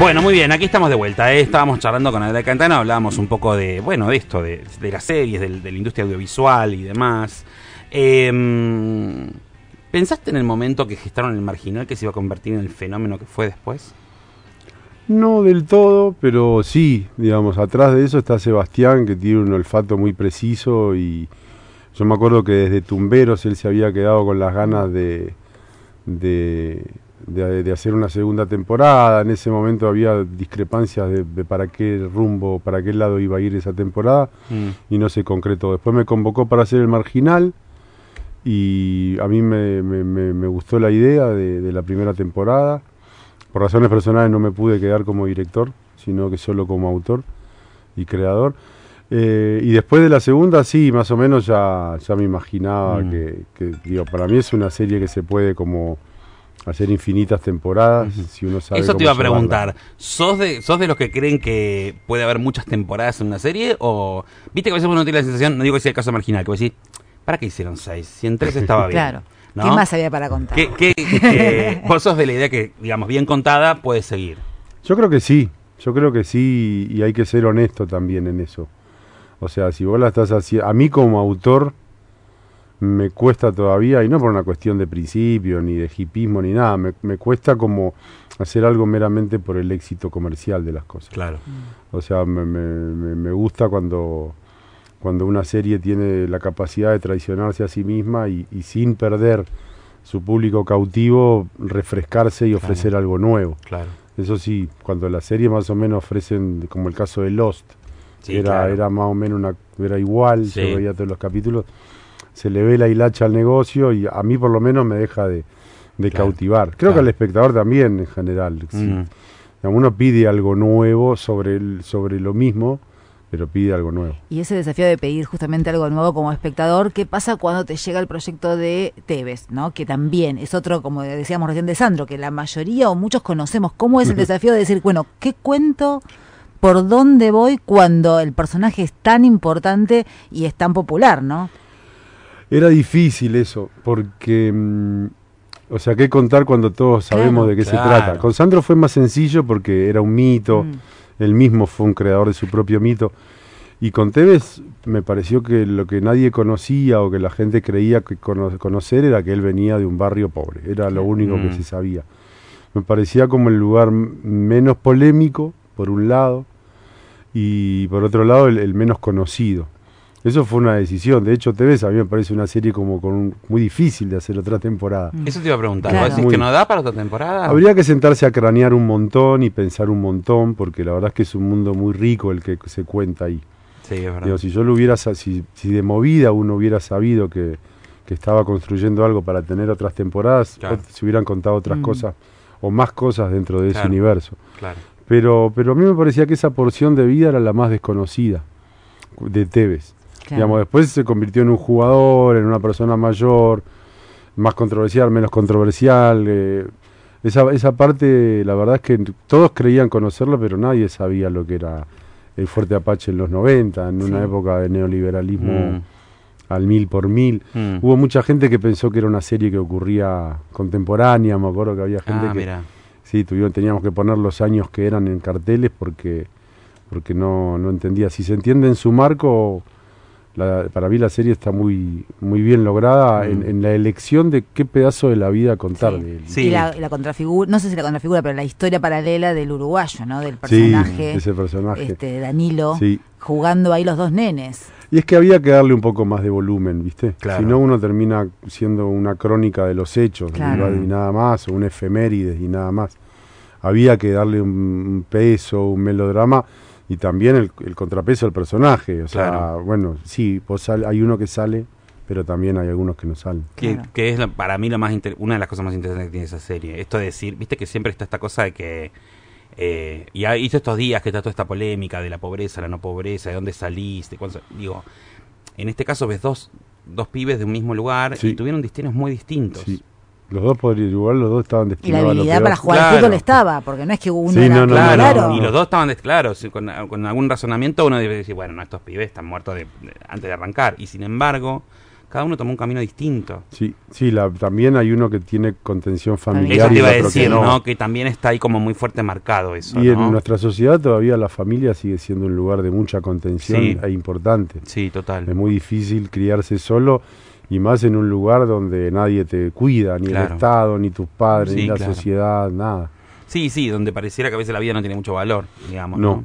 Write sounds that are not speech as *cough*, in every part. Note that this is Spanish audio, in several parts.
Bueno, muy bien, aquí estamos de vuelta. ¿eh? Estábamos charlando con Andrea Cantana, hablábamos un poco de, bueno, de esto, de, las series, de, la industria audiovisual y demás. Em, ¿Pensaste en el momento que gestaron el marginal que se iba a convertir en el fenómeno que fue después? No del todo, pero sí, digamos, atrás de eso está Sebastián, que tiene un olfato muy preciso y yo me acuerdo que desde Tumberos él se había quedado con las ganas de de, hacer una segunda temporada. En ese momento había discrepancias de, para qué rumbo, para qué lado iba a ir esa temporada mm. y no se concretó. Después me convocó para hacer el marginal y a mí me, gustó la idea de, la primera temporada. Por razones personales no me pude quedar como director, sino que solo como autor y creador. Eh, y después de la segunda, sí, más o menos ya, ya me imaginaba mm. que, que, digo, para mí es una serie que se puede como hacer infinitas temporadas si uno sabe Eso te iba a preguntar. ¿Sos de, ¿Sos de los que creen que puede haber muchas temporadas en una serie? ¿O viste que a veces uno tiene la sensación, no digo que sea el caso marginal, que vos decís, ¿para qué hicieron seis? Si en tres *laughs* estaba bien. claro. ¿Qué más había para contar? ¿Qué, *laughs* vos sos de la idea que, digamos, bien contada puede seguir. Yo creo que sí. Yo creo que sí y hay que ser honesto también en eso. O sea, si vos la estás haciendo, a mí como autor, me cuesta todavía, y no por una cuestión de principio, ni de hipismo, ni nada, me, cuesta como hacer algo meramente por el éxito comercial de las cosas. Claro. Mm. O sea, me, me, me gusta cuando, cuando una serie tiene la capacidad de traicionarse a sí misma y, sin perder su público cautivo, refrescarse y ofrecer algo nuevo. Claro. Eso sí, cuando las series más o menos ofrecen, como el caso de Lost, era, era más o menos una, era igual, se veía todos los capítulos se le ve la hilacha al negocio y a mí por lo menos me deja de, cautivar. Creo que al espectador también en general. Sí. Mm. Uno pide algo nuevo sobre, el, sobre lo mismo, pero pide algo nuevo. Y ese desafío de pedir justamente algo nuevo como espectador, ¿qué pasa cuando te llega el proyecto de Tevez? ¿no? Que también es otro, como decíamos recién de Sandro, que la mayoría o muchos conocemos. ¿Cómo es el desafío de decir, bueno, ¿qué cuento? ¿Por dónde voy cuando el personaje es tan importante y es tan popular, no? Era difícil eso, porque... Mm, o sea, ¿qué contar cuando todos sabemos de qué se trata? Con Sandro fue más sencillo porque era un mito, mm. él mismo fue un creador de su propio mito. Y con Tevez me pareció que lo que nadie conocía o que la gente creía que conocer era que él venía de un barrio pobre, era lo único que mm. se sabía. Me parecía como el lugar menos polémico, por un lado, y por otro lado el menos conocido. Eso fue una decisión. De hecho, te a mí me parece una serie como con muy difícil de hacer otra temporada. Mm. Eso te iba a preguntar. que no da para otra temporada? Habría que sentarse a cranear un montón y pensar un montón, porque la verdad es que es un mundo muy rico el que se cuenta ahí. Digo, si yo lo hubiera, si, si de movida uno hubiera sabido que, estaba construyendo algo para tener otras temporadas, se hubieran contado otras mm. cosas o más cosas dentro de ese universo. Claro. Pero, pero a mí me parecía que esa porción de vida era la más desconocida de Tevez después se convirtió en un jugador, en una persona mayor, más controversial, menos controversial. Eh, esa, parte, la verdad es que todos creían conocerlo, pero nadie sabía lo que era el fuerte Apache en los 90, en una época de neoliberalismo mm. al mil por mil. Mm. Hubo mucha gente que pensó que era una serie que ocurría contemporánea, me acuerdo que había gente ah, que... Sí, teníamos que poner los años que eran en carteles porque, porque no, no entendía. Si se entiende en su marco para mí la serie está muy muy bien lograda mm. en, la elección de qué pedazo de la vida contarle. Sí. la, contrafigura, no sé si la contrafigura, pero la historia paralela del uruguayo, ¿no? Del personaje. Sí, ese personaje. Este, Danilo, jugando ahí los dos nenes. Y es que había que darle un poco más de volumen, ¿viste? Claro. Si no, uno termina siendo una crónica de los hechos, y nada más, o un efemérides y nada más. Había que darle un peso, un melodrama y también el, contrapeso del personaje. O sea, bueno, sí, hay uno que sale, pero también hay algunos que no salen. Que, es para mí la más una de las cosas más interesantes que tiene esa serie. Esto de decir, viste que siempre está esta cosa de que. Eh, y ha hizo estos días que está toda esta polémica de la pobreza, la no pobreza, de dónde saliste. digo, en este caso ves dos, dos pibes de un mismo lugar y tuvieron destinos muy distintos. Sí. Los dos podrían jugar, los dos estaban destinados. Y la habilidad para jugar al estaba, porque no es que uno era claro, Y los dos estaban, desclaros. con, algún razonamiento uno debe decir, bueno, estos pibes están muertos antes de arrancar. Y sin embargo, cada uno tomó un camino distinto. Sí, sí la, también hay uno que tiene contención familiar. Eso te iba a decir, que también está ahí como muy fuerte marcado eso. Y en nuestra sociedad todavía la familia sigue siendo un lugar de mucha contención e importante. Sí, total. Es muy difícil criarse solo y más en un lugar donde nadie te cuida, ni el Estado, ni tus padres, ni la sociedad, nada. Sí, sí, donde pareciera que a veces la vida no tiene mucho valor, digamos. No.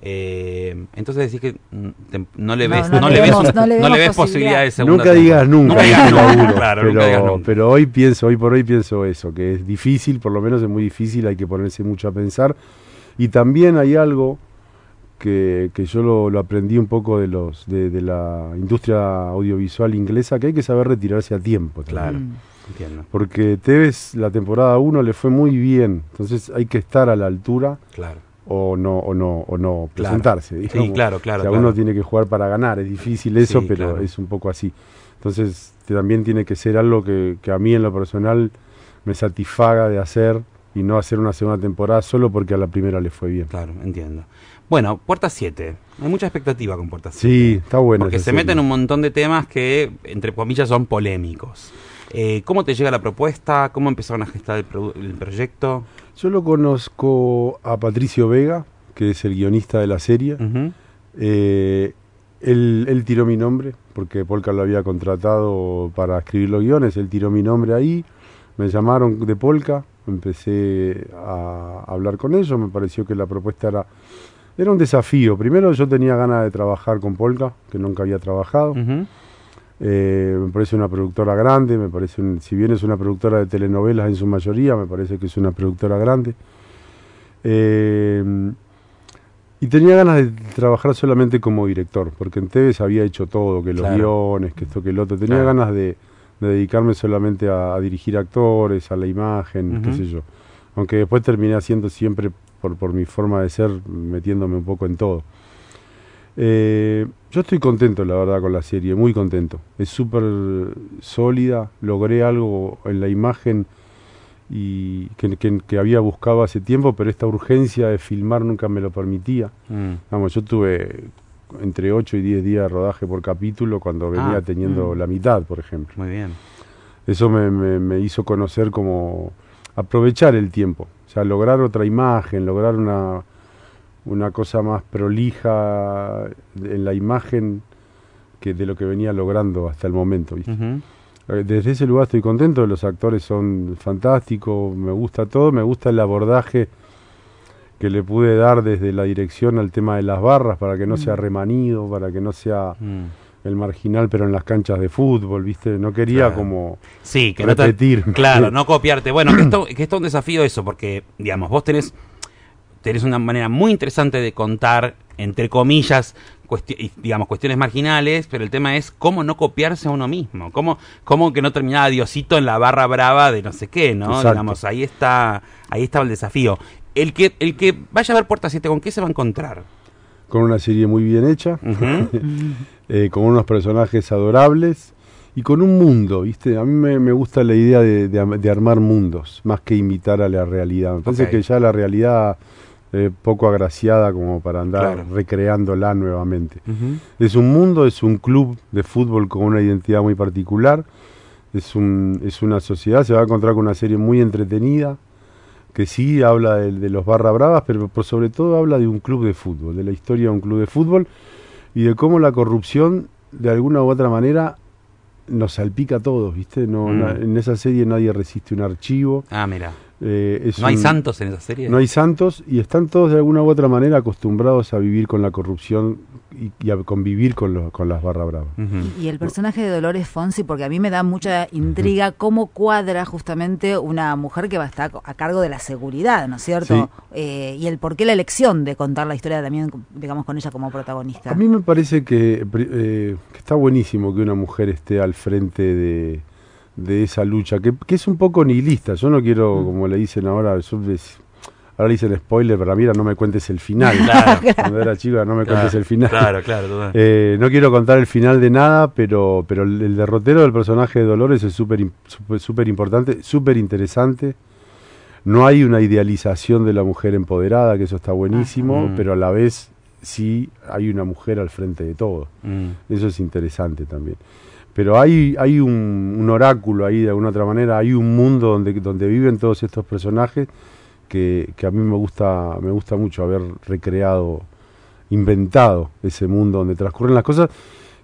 Eh, entonces decís que mm, no le ves, no, le, posibilidad. Nunca digas este nunca, pero, nunca digas nunca. pero hoy pienso, hoy por hoy pienso eso, que es difícil, por lo menos es muy difícil, hay que ponerse mucho a pensar. Y también hay algo que, yo lo, aprendí un poco de los de, la industria audiovisual inglesa, que hay que saber retirarse a tiempo. Claro. Mm. Entiendo. Porque Tevez la temporada 1 le fue muy bien, entonces hay que estar a la altura. Claro. O no, o no, o no presentarse. Sí, claro, claro. O sea, uno tiene que jugar para ganar, es difícil eso, pero es un poco así. Entonces, también tiene que ser algo que, que a mí en lo personal me satisfaga de hacer y no hacer una segunda temporada solo porque a la primera le fue bien. Claro, entiendo. Bueno, Puerta 7. Hay mucha expectativa con Puerta 7. Sí, está bueno. Porque se meten un montón de temas que, entre comillas, son polémicos. Eh, ¿Cómo te llega la propuesta? ¿Cómo empezaron a gestar el, proyecto? Yo lo conozco a Patricio Vega, que es el guionista de la serie. Eh, él, él, tiró mi nombre, porque Polka lo había contratado para escribir los guiones. Él tiró mi nombre ahí. Me llamaron de Polka empecé a hablar con ellos, me pareció que la propuesta era, era un desafío. Primero yo tenía ganas de trabajar con Polka, que nunca había trabajado. Eh, me parece una productora grande, me parece si bien es una productora de telenovelas en su mayoría, me parece que es una productora grande. Eh, y tenía ganas de trabajar solamente como director, porque en Tevez había hecho todo, que los guiones, que esto, que el otro. Tenía ganas de, de dedicarme solamente a, dirigir actores, a la imagen, qué sé yo. Aunque después terminé haciendo siempre, por, por mi forma de ser, metiéndome un poco en todo. Eh, yo estoy contento, la verdad, con la serie, muy contento. Es súper sólida, logré algo en la imagen y que, había buscado hace tiempo, pero esta urgencia de filmar nunca me lo permitía. Mm. Vamos, yo tuve entre 8 y 10 días de rodaje por capítulo cuando venía ah, teniendo mm. la mitad, por ejemplo. Muy bien. Eso me, me, hizo conocer como aprovechar el tiempo, o sea, lograr otra imagen, lograr una, una cosa más prolija en la imagen que de lo que venía logrando hasta el momento. Eh, desde ese lugar estoy contento, los actores son fantásticos, me gusta todo, me gusta el abordaje que le pude dar desde la dirección al tema de las barras para que no sea mm. remanido, para que no sea mm. el marginal, pero en las canchas de fútbol, ¿viste? No quería como sí, que repetir. claro, *laughs* no copiarte. Bueno, que esto, que esto es un desafío eso, porque, digamos, vos tenés, tenés una manera muy interesante de contar, entre comillas, digamos, cuestiones marginales, pero el tema es cómo no copiarse a uno mismo, cómo, cómo que no terminaba Diosito en la barra brava de no sé qué, ¿no? Digamos, ahí está, ahí estaba el desafío. El que, el que vaya a ver Puerta 7, ¿con qué se va a encontrar? Con una serie muy bien hecha, *laughs* eh, con unos personajes adorables y con un mundo, ¿viste? A mí me, gusta la idea de, de, armar mundos, más que imitar a la realidad. entonces que ya la realidad eh, poco agraciada como para andar recreándola nuevamente. Es un mundo, es un club de fútbol con una identidad muy particular, es, un, es una sociedad, se va a encontrar con una serie muy entretenida, que sí habla de, de los barra bravas, pero sobre todo habla de un club de fútbol, de la historia de un club de fútbol y de cómo la corrupción de alguna u otra manera nos salpica a todos, ¿viste? No, mm. en esa serie nadie resiste un archivo. Ah, mira. Eh, no hay santos en esa serie. No hay santos y están todos de alguna u otra manera acostumbrados a vivir con la corrupción y, a convivir con, las barra bravas. y, el personaje de Dolores Fonsi, porque a mí me da mucha intriga cómo cuadra justamente una mujer que va a estar a cargo de la seguridad, ¿no es cierto? Eh, y el por qué la elección de contar la historia también, digamos, con ella como protagonista. A mí me parece que eh, está buenísimo que una mujer esté al frente de de esa lucha, que, es un poco nihilista. Yo no quiero, mm. como le dicen ahora, ahora le dicen spoiler, pero mira, no me cuentes el final. *laughs* Cuando era chico no me cuentes el final. Claro, *laughs* eh, no quiero contar el final de nada, pero, pero el, derrotero del personaje de Dolores es súper importante, súper interesante. No hay una idealización de la mujer empoderada, que eso está buenísimo, ah. mm. pero a la vez sí hay una mujer al frente de todo. Mm. Eso es interesante también. Pero hay, hay un, oráculo ahí, de alguna otra manera, hay un mundo donde, donde viven todos estos personajes que, que a mí me gusta, me gusta mucho haber recreado, inventado ese mundo donde transcurren las cosas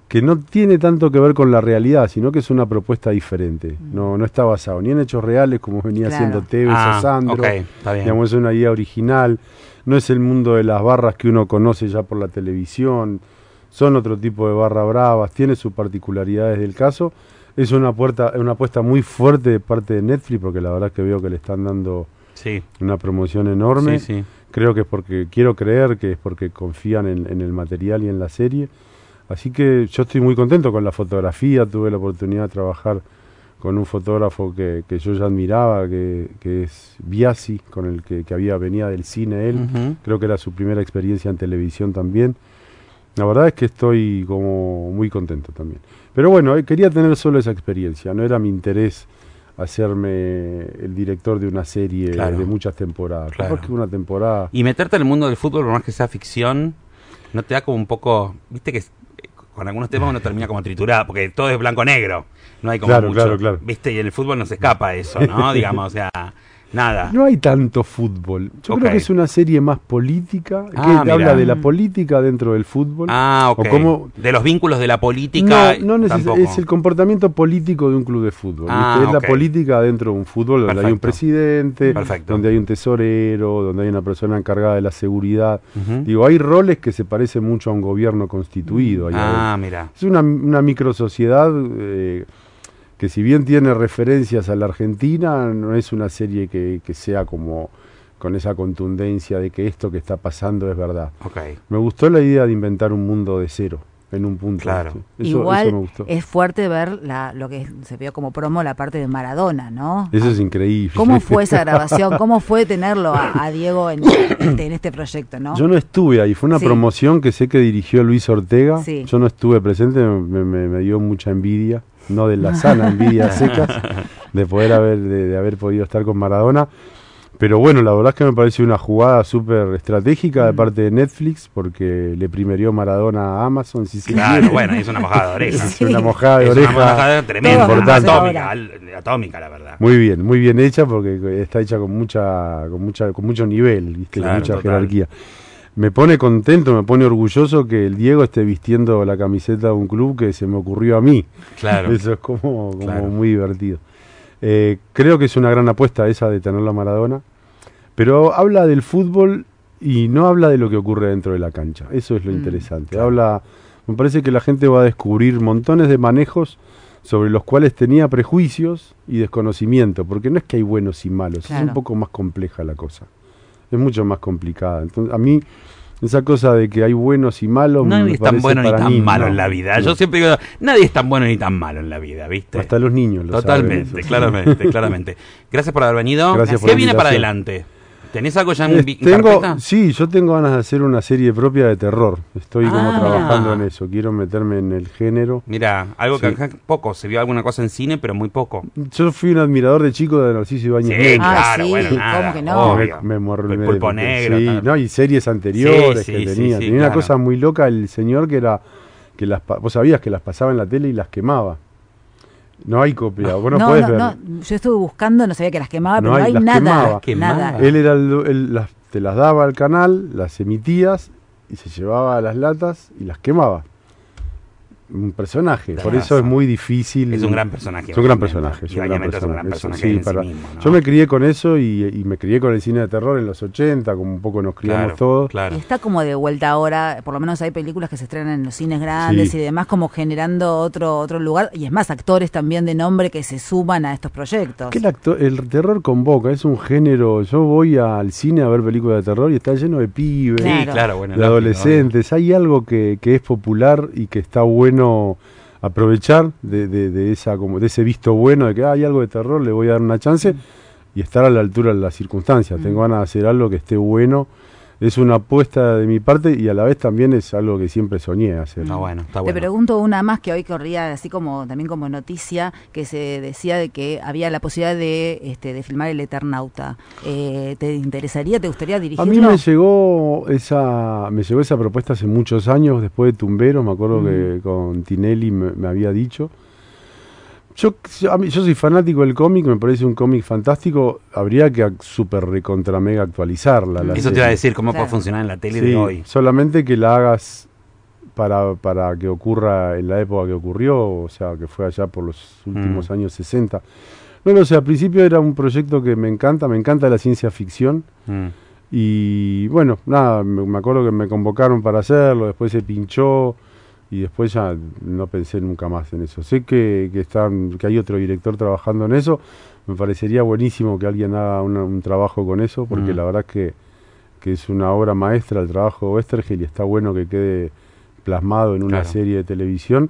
que no tiene tanto que ver con la realidad, sino que es una propuesta diferente. Mm. No, no está basado ni en hechos reales, como venía haciendo Tevez ah, o Sandro. está Digamos, es una idea original. No es el mundo de las barras que uno conoce ya por la televisión son otro tipo de barra bravas, tiene sus particularidades del caso. Es una, puerta, una apuesta muy fuerte de parte de Netflix, porque la verdad es que veo que le están dando una promoción enorme. Creo que es porque, quiero creer que es porque confían en, el material y en la serie. Así que yo estoy muy contento con la fotografía, tuve la oportunidad de trabajar con un fotógrafo que, yo ya admiraba, que, es Biasi, con el que, había venía del cine él, creo que era su primera experiencia en televisión también. La verdad es que estoy como muy contento también. Pero bueno, eh, quería tener solo esa experiencia, no era mi interés hacerme el director de una serie de muchas temporadas. Claro. que una temporada. Y meterte en el mundo del fútbol, por más que sea ficción, no te da como un poco. Viste que eh, con algunos temas uno termina como triturado, porque todo es blanco-negro. No hay como claro, mucho. Viste, y en el fútbol no se escapa eso, ¿no? *laughs* Digamos, o sea. Nada. No hay tanto fútbol. Yo creo que es una serie más política, ah, que habla de la política dentro del fútbol. Ah, De los vínculos de la política. No, no es el comportamiento político de un club de fútbol. Ah, es la política dentro de un fútbol, donde hay un presidente, donde hay un tesorero, donde hay una persona encargada de la seguridad. Digo, hay roles que se parecen mucho a un gobierno constituido. Ah, mira. Es una, una microsociedad. Eh, que si bien tiene referencias a la Argentina, no es una serie que, que sea como con esa contundencia de que esto que está pasando es verdad. Me gustó la idea de inventar un mundo de cero en un punto. Igual es fuerte ver lo que se vio como promo, la parte de Maradona, ¿no? Eso es increíble. ¿Cómo *laughs* fue esa grabación? ¿Cómo fue tenerlo a, Diego en, este, este proyecto, Yo no estuve ahí, fue una promoción que sé que dirigió Luis Ortega. Yo no estuve presente, me dio mucha envidia no de la sana envidia *laughs* secas, de poder haber, de, haber podido estar con Maradona. Pero bueno, la verdad es que me parece una jugada súper estratégica de mm. parte de Netflix, porque le primerió Maradona a Amazon. Si claro, bueno, es una mojada de *laughs* oreja. es una mojada de oreja. tremenda, Atómica, la verdad. Muy bien, muy bien hecha, porque está hecha con mucha, con mucha, con mucho nivel, con mucha jerarquía me pone contento, me pone orgulloso que el Diego esté vistiendo la camiseta de un club que se me ocurrió a mí. Claro. *laughs* Eso es como, muy divertido. Eh, creo que es una gran apuesta esa de tener la Maradona, pero habla del fútbol y no habla de lo que ocurre dentro de la cancha. Eso es lo mm, interesante. Habla, me parece que la gente va a descubrir montones de manejos sobre los cuales tenía prejuicios y desconocimiento, porque no es que hay buenos y malos, es un poco más compleja la cosa es mucho más complicada. Entonces, a mí esa cosa de que hay buenos y malos. Nadie es tan bueno ni tan malo en la vida. Yo siempre digo, nadie es tan bueno ni tan malo en la vida, ¿viste? Hasta los niños lo Totalmente, claramente, *laughs* claramente. Gracias por haber venido. Gracias ¿Qué viene para adelante? ¿Tenés algo ya en eh, tengo, Sí, yo tengo ganas de hacer una serie propia de terror. Estoy como ah, trabajando en eso. Quiero meterme en el género. Mira, algo que poco. Se vio alguna cosa en cine, pero muy poco. Yo fui un admirador de chico de Narciso Ibañez. Sí, claro, ah, bueno, nada. ¿Cómo que no? Me, El pulpo negro. Sí, no, y series anteriores que tenía. tenía una cosa muy loca el señor que era... que las, Vos sabías que las pasaba en la tele y las quemaba. No hay copia, bueno no, podés no, ver. yo estuve buscando, no sabía que las quemaba, pero no hay, nada, nada. Él era el, las, te las daba al canal, las emitías y se llevaba las latas y las quemaba un personaje, por eso es muy difícil. Es un gran personaje. Es un gran personaje. Yo me crié con eso y, me crié con el cine de terror en los 80, como un poco nos criamos todos. Está como de vuelta ahora, por lo menos hay películas que se estrenan en los cines grandes y demás, como generando otro, otro lugar. Y es más, actores también de nombre que se suman a estos proyectos. El, terror convoca, es un género. Yo voy al cine a ver películas de terror y está lleno de pibes, de adolescentes. Hay algo que es popular y que está bueno aprovechar de, esa, como de ese visto bueno de que ah, hay algo de terror, le voy a dar una chance mm. y estar a la altura de las circunstancias. Mm. Tengo ganas de hacer algo que esté bueno es una apuesta de mi parte y a la vez también es algo que siempre soñé hacer. Está bueno, está bueno. Te pregunto una más que hoy corría así como también como noticia que se decía de que había la posibilidad de, este, de filmar El Eternauta. Eh, ¿Te interesaría, te gustaría dirigirlo? A mí me llegó esa me llegó esa propuesta hace muchos años después de Tumbero, me acuerdo que con Tinelli me había dicho. Yo, a mí, yo soy fanático del cómic, me parece un cómic fantástico. Habría que super recontra mega actualizarla. Eso te iba a decir, cómo puede funcionar en la tele de hoy. Solamente que la hagas para, que ocurra en la época que ocurrió, o sea, que fue allá por los mm. últimos años 60. No lo sea, al principio era un proyecto que me encanta, me encanta la ciencia ficción. Mm. Y bueno, nada, me acuerdo que me convocaron para hacerlo, después se pinchó y después ya no pensé nunca más en eso. Sé que, están, que hay otro director trabajando en eso, me parecería buenísimo que alguien haga un, trabajo con eso, porque mm. la verdad es que, es una obra maestra el trabajo de Westergel y está bueno que quede plasmado en una serie de televisión.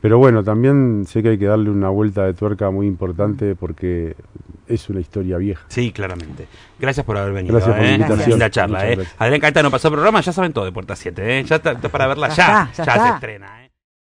Pero bueno, también sé que hay que darle una vuelta de tuerca muy importante porque es una historia vieja. Sí, claramente. Gracias por haber venido. Gracias por la ¿eh? invitación. charla, eh. Adrián no pasó programa, ya saben todo de Puerta 7, ¿eh? Ya está, para verla ya. Ya, se estrena, ¿eh?